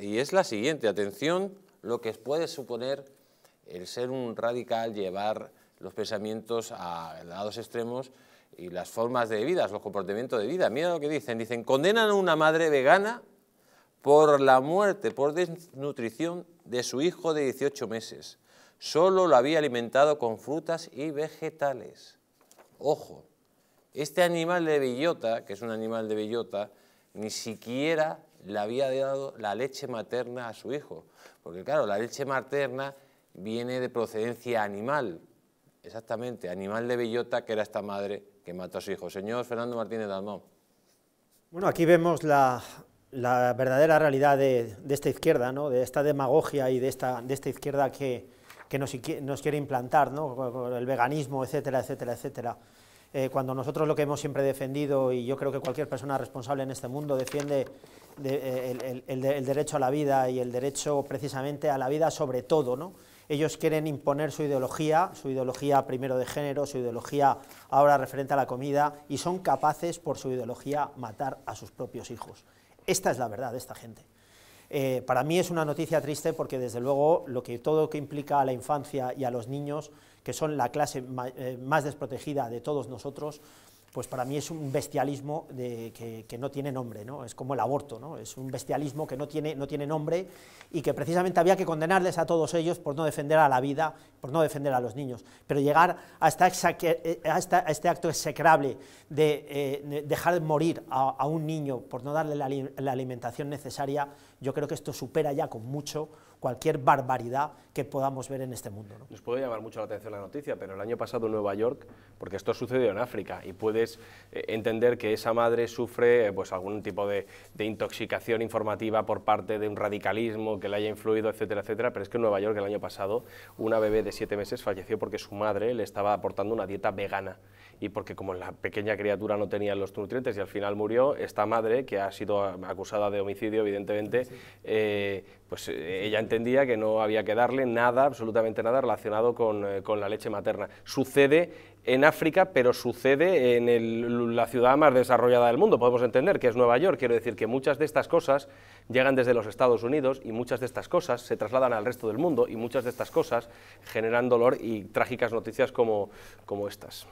Y es la siguiente, atención, lo que puede suponer el ser un radical, llevar los pensamientos a lados extremos y las formas de vida, los comportamientos de vida. Mira lo que dicen, dicen, condenan a una madre vegana por la muerte, por desnutrición de su hijo de 18 meses. Solo lo había alimentado con frutas y vegetales. Ojo, este animal de bellota, que es un animal de bellota, ni siquiera le había dado la leche materna a su hijo. Porque claro, la leche materna viene de procedencia animal, exactamente, animal de bellota que era esta madre que mató a su hijo. Señor Fernando Martínez Dalmón. Bueno, aquí vemos la, verdadera realidad de, esta izquierda, ¿no? de esta demagogia y de esta, izquierda que, nos, quiere implantar, ¿no? el veganismo, etcétera, etcétera, etcétera. Eh, cuando nosotros lo que hemos siempre defendido, y yo creo que cualquier persona responsable en este mundo defiende eh, el, derecho a la vida y el derecho precisamente a la vida sobre todo, ¿no? Ellos quieren imponer su ideología, su ideología primero de género, su ideología ahora referente a la comida, y son capaces por su ideología matar a sus propios hijos. Esta es la verdad de esta gente. Eh, para mí es una noticia triste porque desde luego lo que todo lo que implica a la infancia y a los niños, que son la clase eh, más desprotegida de todos nosotros, pues para mí es un bestialismo de, que, no tiene nombre, ¿no? es como el aborto, ¿no? es un bestialismo que no tiene, no tiene nombre y que precisamente había que condenarles a todos ellos por no defender a la vida, por no defender a los niños, pero llegar a, eh, este acto execrable de, eh, dejar morir a, un niño por no darle la, alimentación necesaria, yo creo que esto supera ya con mucho cualquier barbaridad que podamos ver en este mundo. ¿no? Nos puede llamar mucho la atención la noticia, pero el año pasado en Nueva York, porque esto sucedió en África y puede eh, entender que esa madre sufre eh, pues, algún tipo de, intoxicación informativa por parte de un radicalismo que le haya influido, etcétera, etcétera. Pero es que en Nueva York el año pasado una bebé de siete meses falleció porque su madre le estaba aportando una dieta vegana y porque como la pequeña criatura no tenía los nutrientes y al final murió, esta madre, que ha sido acusada de homicidio, evidentemente, eh, pues ella entendía que no había que darle nada, absolutamente nada relacionado con, con la leche materna. Sucede en África, pero sucede en la ciudad más desarrollada del mundo, podemos entender, que es Nueva York. Quiero decir que muchas de estas cosas llegan desde los Estados Unidos y muchas de estas cosas se trasladan al resto del mundo y muchas de estas cosas generan dolor y trágicas noticias como estas.